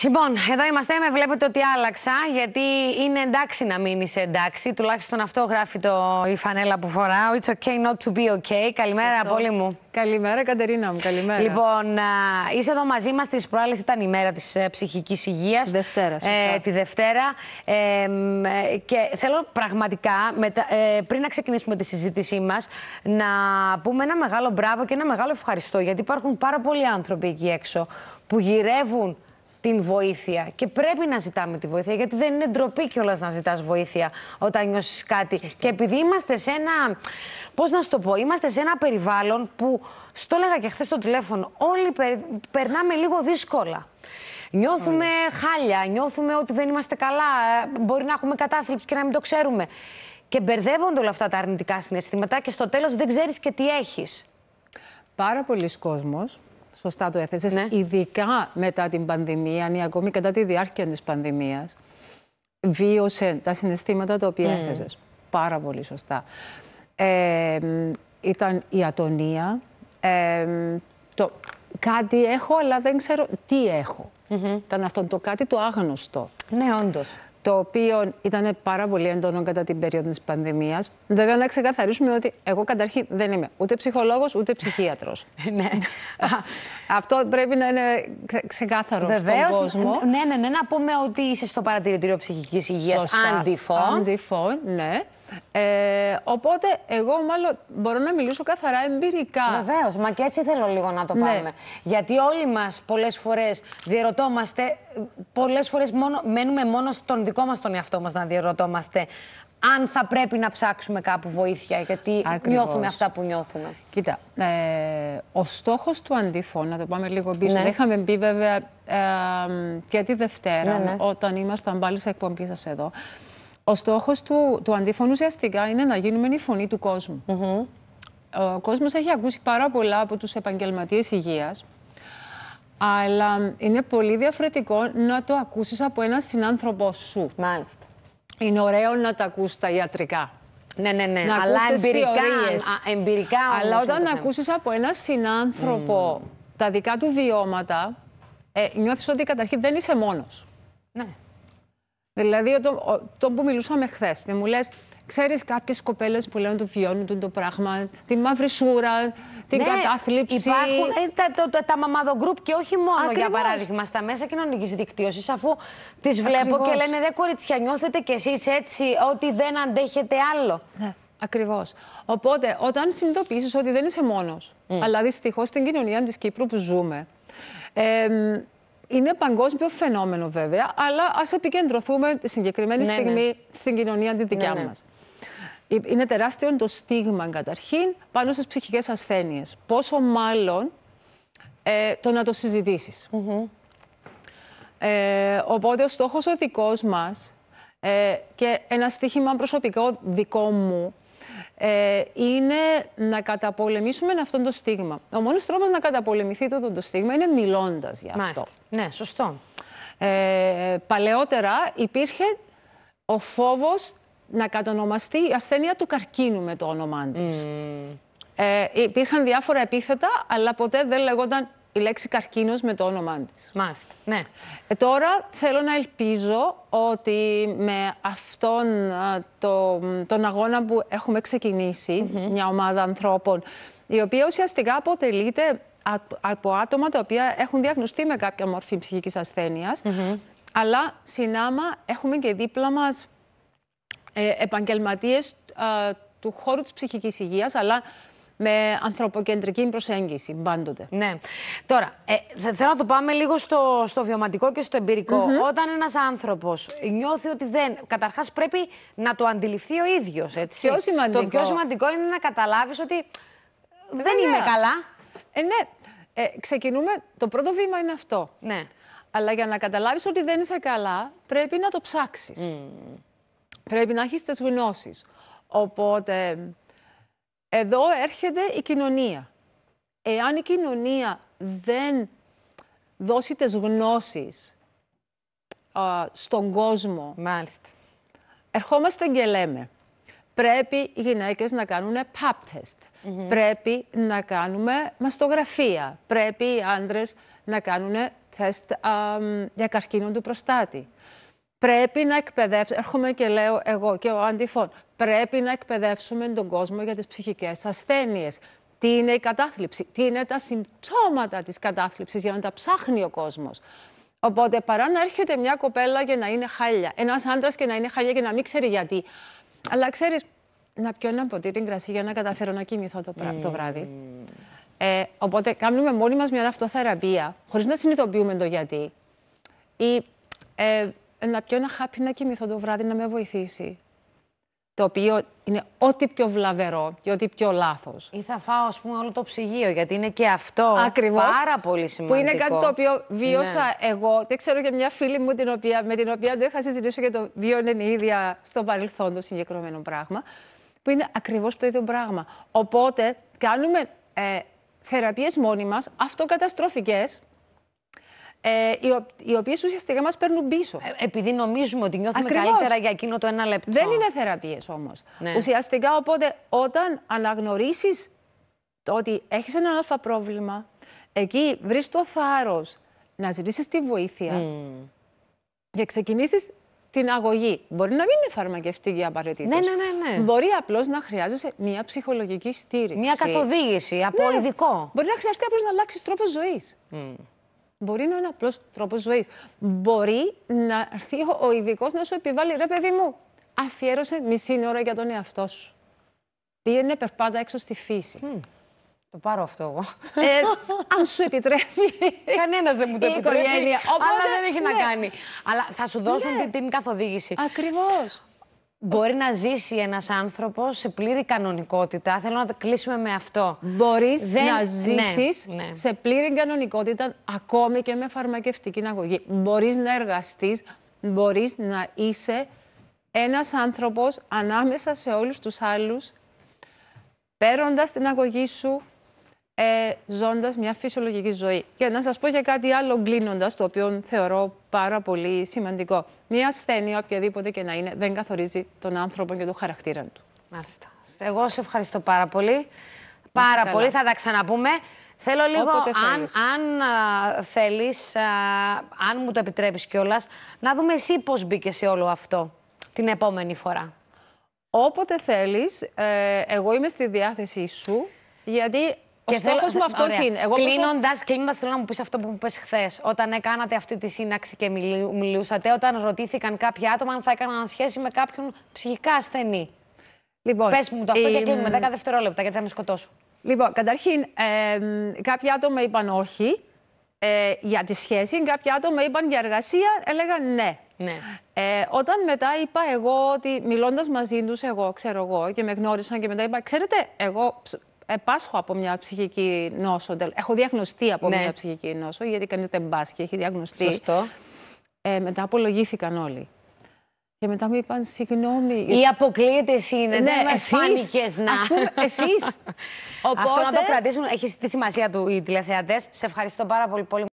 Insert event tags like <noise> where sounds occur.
Λοιπόν, εδώ είμαστε. Με βλέπετε ότι άλλαξα, γιατί είναι εντάξει να μείνει εντάξει. Τουλάχιστον αυτό γράφει το, η φανέλα που φοράω. It's okay not to be okay. Καλημέρα, πολύ μου. Καλημέρα, Κατερίνα μου. Καλημέρα. Λοιπόν, α, είσαι εδώ μαζί μας. Τη προάλλες ήταν η μέρα της ε, ψυχικής υγείας. Δευτέρα. Ε, σωστά. τη Δευτέρα. Ε, και θέλω πραγματικά, μετα, ε, πριν να ξεκινήσουμε τη συζήτησή μας, να πούμε ένα μεγάλο μπράβο και ένα μεγάλο ευχαριστώ. Γιατί υπάρχουν πάρα πολλοί άνθρωποι εκεί έξω που γυρεύουν την βοήθεια. Και πρέπει να ζητάμε τη βοήθεια, γιατί δεν είναι ντροπή κιόλας να ζητάς βοήθεια όταν νιώσεις κάτι. Και επειδή είμαστε σε ένα. Πώς να σου το πω, είμαστε σε ένα περιβάλλον που. Στο έλεγα και χθες στο τηλέφωνο. Όλοι περνάμε λίγο δύσκολα. Νιώθουμε χάλια, νιώθουμε ότι δεν είμαστε καλά. Μπορεί να έχουμε κατάθλιψη και να μην το ξέρουμε. Και μπερδεύονται όλα αυτά τα αρνητικά συναισθήματα και στο τέλος δεν ξέρεις και τι έχεις. Πάρα πολλοί κόσμος σωστά το έθεσες, ναι. ειδικά μετά την πανδημία ή ακόμη κατά τη διάρκεια της πανδημίας, βίωσε τα συναισθήματα τα οποία mm. έθεσες. Πάρα πολύ σωστά. Ε, ήταν η ακομη κατα τη διαρκεια της πανδημιας βιωσε τα συναισθηματα τα οποια mm παρα πολυ σωστα ηταν η ατονια το κάτι έχω αλλά δεν ξέρω τι έχω. Ήταν αυτό το κάτι το άγνωστο. Ναι, όντως το οποίο ήταν πάρα πολύ έντονο κατά την περίοδο της πανδημίας. Βέβαια, να ξεκαθαρίσουμε ότι εγώ καταρχήν δεν είμαι ούτε ψυχολόγος, ούτε ψυχίατρος. <laughs> ναι. Αυτό πρέπει να είναι ξεκάθαρο Βεβαίως, στον κόσμο. Ναι, ναι, ναι, να πούμε ότι είσαι στο παρατηρητήριο ψυχικής υγείας. αντιφών. Αντιφών, ναι. Ε, οπότε, εγώ μάλλον μπορώ να μιλήσω καθαρά εμπειρικά. Βεβαίως, μα και έτσι θέλω λίγο να το ναι. πάμε. Γιατί όλοι μας πολλές φορές διαρωτόμαστε πολλές φορές μένουμε μόνο στον δικό μας τον εαυτό μας να διαρωτόμαστε αν θα πρέπει να ψάξουμε κάπου βοήθεια, γιατί νιώθουμε αυτά που νιώθουμε. Κοίτα, ε, ο στόχος του αντίφων, να το πάμε λίγο πίσω, ναι. είχαμε μπει βέβαια ε, και τη Δευτέρα, ναι, ναι. όταν ήμασταν πάλι σε εκπομπή σας εδώ. Ο στόχος του, του ουσιαστικά είναι να γίνουμε η φωνή του κόσμου. Ο κόσμος έχει ακούσει πάρα πολλά από τους επαγγελματίες υγείας, αλλά είναι πολύ διαφορετικό να το ακούσεις από έναν συνάνθρωπό σου. Μάλιστα. Είναι ωραίο να τα ακούς τα ιατρικά. Ναι, ναι, ναι. Να αλλά εμπειρικά, α, εμπειρικά όμως Αλλά όταν ακούσεις από έναν συνάνθρωπο τα δικά του βιώματα, ε, νιώθεις ότι καταρχήν δεν είσαι μόνος. Ναι. Δηλαδή, το, που μιλούσαμε χθες, μου λες, ξέρεις κάποιες κοπέλες που λένε ότι βιώνουν το πράγμα, τη μαύρη σούρα, την ναι, κατάθλιψη. Υπάρχουν ε, τα, το, τα, μαμαδογκρουπ και όχι μόνο για παράδειγμα στα μέσα κοινωνικής δικτύωσης, αφού τις βλέπω και λένε Ρε κοριτσιά, νιώθετε κι εσείς έτσι ότι δεν αντέχετε άλλο. Ναι. Ακριβώς. Οπότε, όταν συνειδητοποιήσεις ότι δεν είσαι μόνος, mm. αλλά δυστυχώς στην κοινωνία της Κύπρου που ζούμε, ε, είναι παγκόσμιο φαινόμενο βέβαια, αλλά ας επικεντρωθούμε τη συγκεκριμένη ναι, ναι. στιγμή ναι. στην κοινωνία τη δικιά ναι, μας. Ε, είναι τεράστιο το στίγμα καταρχήν πάνω στις ψυχικές ασθένειες. Πόσο μάλλον ε, το να το συζητησεις Ε, οπότε ο στόχος ο δικός μας ε, και ένα στοίχημα προσωπικό δικό μου ε, είναι να καταπολεμήσουμε αυτόν το στίγμα. Ο μόνος τρόπος να καταπολεμηθεί το, το στίγμα είναι μιλώντας για αυτό. Ναι, σωστό. Ε, παλαιότερα υπήρχε ο φόβος να κατονομαστεί η ασθένεια του καρκίνου με το όνομά της. Mm. Ε, υπήρχαν διάφορα επίθετα, αλλά ποτέ δεν λεγόταν η λέξη καρκίνος με το όνομά της. Μάλιστα, ναι. Ε, τώρα θέλω να ελπίζω ότι με αυτόν το, τον αγώνα που έχουμε ξεκινήσει, mm-hmm. μια ομάδα ανθρώπων, η οποία ουσιαστικά αποτελείται από άτομα τα οποία έχουν διαγνωστεί με κάποια μορφή ψυχικής ασθένειας, mm-hmm. αλλά συνάμα έχουμε και δίπλα μας ε, επαγγελματίες του χώρου της ψυχικής υγείας, αλλά με ανθρωποκεντρική προσέγγιση πάντοτε. Ναι. Τώρα, ε, θέλω να το πάμε λίγο στο, βιωματικό και στο εμπειρικό. Όταν ένας άνθρωπος νιώθει ότι δεν... Καταρχάς πρέπει να το αντιληφθεί ο ίδιος, έτσι. Πιο σημαντικό. Το πιο σημαντικό είναι να καταλάβεις ότι δεν, δεν είμαι καλά. Ε, ναι. Ε, ξεκινούμε... Το πρώτο βήμα είναι αυτό. Ναι. Αλλά για να καταλάβεις ότι δεν είσαι καλά, πρέπει να το ψάξεις. Mm πρέπει να έχεις τις γνώσεις. Οπότε, εδώ έρχεται η κοινωνία. Εάν η κοινωνία δεν δώσει τις γνώσεις στον κόσμο, Μάλιστα. ερχόμαστε και λέμε, πρέπει οι γυναίκες να κάνουν pap test, πρέπει να κάνουμε μαστογραφία, πρέπει οι άντρες να κάνουν τεστ για καρκίνο του προστάτη. Πρέπει να εκπαιδεύσουμε, έρχομαι και λέω εγώ και ο Αντιφών, πρέπει να εκπαιδεύσουμε τον κόσμο για τις ψυχικές ασθένειες. Τι είναι η κατάθλιψη, τι είναι τα συμπτώματα της κατάθλιψης για να τα ψάχνει ο κόσμος. Οπότε παρά να έρχεται μια κοπέλα και να είναι χάλια, ένας άντρας και να είναι χάλια και να μην ξέρει γιατί. Αλλά ξέρεις, να πιω ένα ποτήρι κρασί για να καταφέρω να κοιμηθώ το, mm. το βράδυ. Ε, οπότε κάνουμε μόνοι μας μια αυτοθεραπεία, χωρίς να συνειδητοποιούμε το γιατί. Ή, ε, να πιω ένα χάπι να κοιμηθώ το βράδυ να με βοηθήσει. Το οποίο είναι ό,τι πιο βλαβερό και ό,τι πιο λάθος. Ή θα φάω, ας πούμε, όλο το ψυγείο, γιατί είναι και αυτό Ακριβώς, πάρα πολύ σημαντικό. Που είναι κάτι το οποίο βίωσα ναι. εγώ. Δεν ξέρω και μια φίλη μου την οποία, με την οποία το είχα συζητήσει και το βίωνε η ίδια στο παρελθόν το συγκεκριμένο πράγμα. Που είναι ακριβώς το ίδιο πράγμα. Οπότε κάνουμε ε, θεραπείες μόνοι μας, αυτοκαταστροφικές, ε, οι, ο, οι οποίες ουσιαστικά μας παίρνουν πίσω. Ε, επειδή νομίζουμε ότι νιώθουμε Ακριβώς. καλύτερα για εκείνο το ένα λεπτό. Δεν είναι θεραπείες όμως. Ναι. Ουσιαστικά, οπότε, όταν αναγνωρίσεις ότι έχεις ένα αλφα πρόβλημα, εκεί βρει το θάρρος να ζητήσεις τη βοήθεια mm. και ξεκινήσεις την αγωγή. Μπορεί να μην είναι φαρμακευτική απαραίτητη. Ναι, ναι, ναι, ναι. Μπορεί απλώς να χρειάζεσαι μια ψυχολογική στήριξη. Μια καθοδήγηση από ναι. ειδικό. Μπορεί να χρειαστεί απλώς να αλλάξεις τρόπο ζωής. Μπορεί να είναι απλός τρόπος ζωής. Μπορεί να έρθει ο ειδικός να σου επιβάλλει ρε παιδί μου. Αφιέρωσε μισή ώρα για τον εαυτό σου. Πήγαινε περπάτα έξω στη φύση. Το πάρω αυτό εγώ. Ε, αν σου επιτρέπει. Κανένας δεν μου το επιτρέπει. Η οικογένεια. Οπότε, αλλά δεν έχει να ναι. κάνει. Αλλά θα σου δώσουν ναι. την, την καθοδήγηση. Ακριβώς μπορεί να ζήσει ένας άνθρωπος σε πλήρη κανονικότητα. Θέλω να κλείσουμε με αυτό. Μπορείς να ναι, ζήσεις ναι. σε πλήρη κανονικότητα ακόμη και με φαρμακευτική αγωγή. Μπορείς να εργαστείς, μπορείς να είσαι ένας άνθρωπος ανάμεσα σε όλους τους άλλους, παίρνοντας την αγωγή σου ε, ζώντας μια φυσιολογική ζωή. Και να σας πω για κάτι άλλο, κλείνοντας, το οποίο θεωρώ πάρα πολύ σημαντικό. Μια ασθένεια, οποιαδήποτε και να είναι, δεν καθορίζει τον άνθρωπο και τον χαρακτήρα του. Μάλιστα. Εγώ σε ευχαριστώ πάρα πολύ. Πάρα πολύ. Θα τα ξαναπούμε. Θέλω λίγο, αν, αν θέλεις, αν μου το επιτρέπεις κιόλας, να δούμε εσύ πώς μπήκε σε όλο αυτό την επόμενη φορά. Όποτε θέλεις, ε, εγώ είμαι στη διάθεσή σου, γιατί και μου αυτό είναι. Εγώ Κλείνοντας, κλείνοντας, θέλω να μου πεις αυτό που μου πες χθες. Όταν έκανατε αυτή τη σύναξη και μιλούσατε, όταν ρωτήθηκαν κάποια άτομα αν θα έκαναν σχέση με κάποιον ψυχικά ασθενή. Λοιπόν, Πες μου το αυτό ε... και κλείνουμε 10 δευτερόλεπτα, γιατί θα με σκοτώσουν. Λοιπόν, καταρχήν, ε, κάποια άτομα είπαν όχι ε, για τη σχέση, κάποια άτομα είπαν για εργασία, έλεγαν ναι. ναι. Ε, όταν μετά είπα εγώ ότι μιλώντας μαζί τους, εγώ ξέρω εγώ και με γνώρισαν και μετά είπα, ξέρετε, εγώ Επάσχω από μια ψυχική νόσο. Έχω διαγνωστεί από ναι. μια ψυχική νόσο, γιατί κανείς δεν πάσχει, έχει διαγνωστεί. Σωστό. Ε, μετά απολογήθηκαν όλοι. Και μετά μου είπαν συγγνώμη. Οι αποκλείεται είναι. Ναι, δεν εσείς, να. Ας πούμε, εσείς. Οπότε... <laughs> Αυτό να το κρατήσουν. Έχεις τη σημασία του οι τηλεθεατές. Σε ευχαριστώ πάρα πολύ. πολύ.